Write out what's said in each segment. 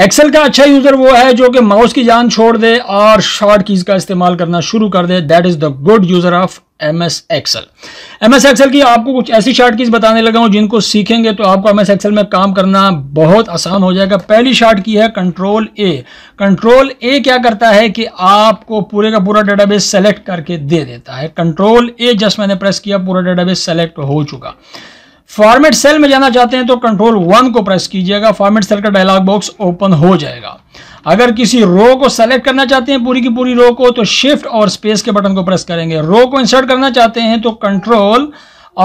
Excel का अच्छा user वो है जो कि माउस की जान छोड़ दे और शॉर्ट कीज़ का इस्तेमाल करना शुरू कर दे that is the good user of M S XL M S XL की आपको कुछ ऐसी शार्ट कीज़ बताने लगा हूं जिनको सीखेंगे तो आपको एम एस एक्सएल में काम करना बहुत आसान हो जाएगा पहली शार्ट की है कंट्रोल ए कंट्रोल ए क्या करता है कि आपको पूरे का पूरा डेटाबेस सेलेक्ट करके दे देता है कंट्रोल ए जस्ट मैंने प्रेस किया पूरा डेटाबेस सेलेक्ट हो चुका फॉर्मेट सेल में जाना चाहते हैं तो कंट्रोल वन को प्रेस कीजिएगा फॉर्मेट सेल का डायलॉग बॉक्स ओपन हो जाएगा अगर किसी रो को सेलेक्ट करना चाहते हैं पूरी की पूरी रो को तो शिफ्ट और स्पेस के बटन को प्रेस करेंगे रो को इंसर्ट करना चाहते हैं तो कंट्रोल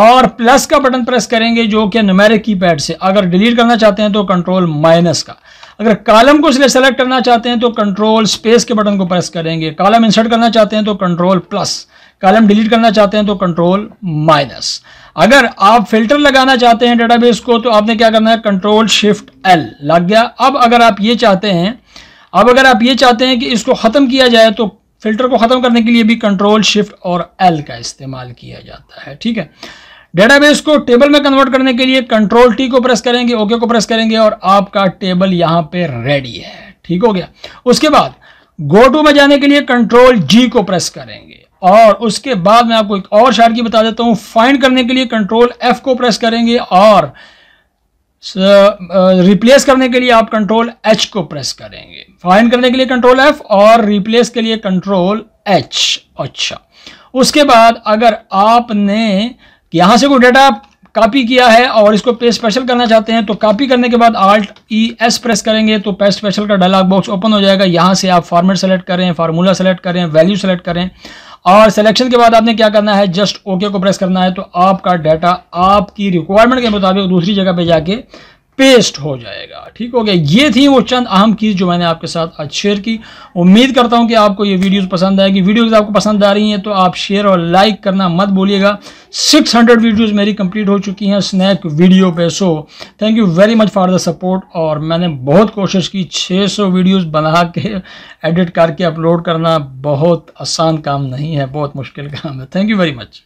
और प्लस का बटन प्रेस करेंगे जो कि की पैड से अगर डिलीट करना चाहते हैं तो कंट्रोल माइनस का अगर कॉलम को इसलिए सेलेक्ट करना चाहते हैं तो कंट्रोल स्पेस के बटन को प्रेस करेंगे कॉलम इंसर्ट करना चाहते हैं तो कंट्रोल प्लस कॉलम डिलीट करना चाहते हैं तो कंट्रोल माइनस अगर आप फिल्टर लगाना चाहते हैं डेटाबेस को तो आपने क्या करना है कंट्रोल शिफ्ट एल लग गया अब अगर आप ये चाहते हैं अब अगर आप ये चाहते हैं कि इसको ख़त्म किया जाए तो फिल्टर को ख़त्म करने के लिए भी कंट्रोल शिफ्ट और एल का इस्तेमाल किया जाता है ठीक है डेटाबेस को टेबल में कन्वर्ट करने के लिए कंट्रोल टी को प्रेस करेंगे ओके को प्रेस करेंगे और आपका टेबल यहां पे रेडी है ठीक हो गया उसके बाद गो टू में जाने के लिए कंट्रोल जी को प्रेस करेंगे और उसके बाद मैं आपको एक और शार की बता देता हूं फाइंड करने के लिए कंट्रोल एफ को प्रेस करेंगे और रिप्लेस uh, uh, करने के लिए आप कंट्रोल एच को प्रेस करेंगे फाइंड करने के लिए कंट्रोल एफ और रिप्लेस के लिए कंट्रोल एच अच्छा उसके बाद अगर आपने कि से कोई डाटा कॉपी किया है और इसको पेस्ट स्पेशल करना चाहते हैं तो कॉपी करने के बाद आल्ट ई एस प्रेस करेंगे तो पेस्ट स्पेशल का डायलॉग बॉक्स ओपन हो जाएगा यहाँ से आप फॉर्मेट सेलेक्ट करें फार्मूला सेलेक्ट करें वैल्यू सेलेक्ट करें और सिलेक्शन के बाद आपने क्या करना है जस्ट ओके को प्रेस करना है तो आपका डाटा आपकी रिक्वायरमेंट के मुताबिक दूसरी जगह पे जाके पेस्ट हो जाएगा ठीक हो गया ये थी वो चंद अहम चीज़ जो मैंने आपके साथ आज शेयर की उम्मीद करता हूँ कि आपको ये वीडियोस पसंद आएगी वीडियोस आपको पसंद आ रही हैं तो आप शेयर और लाइक करना मत भूलिएगा 600 वीडियोस मेरी कंप्लीट हो चुकी हैं स्नैक वीडियो पे so thank you very much for the support और मैंने बहुत कोशिश की छः सौ बना के एडिट करके अपलोड करना बहुत आसान काम नहीं है बहुत मुश्किल काम है थैंक यू वेरी मच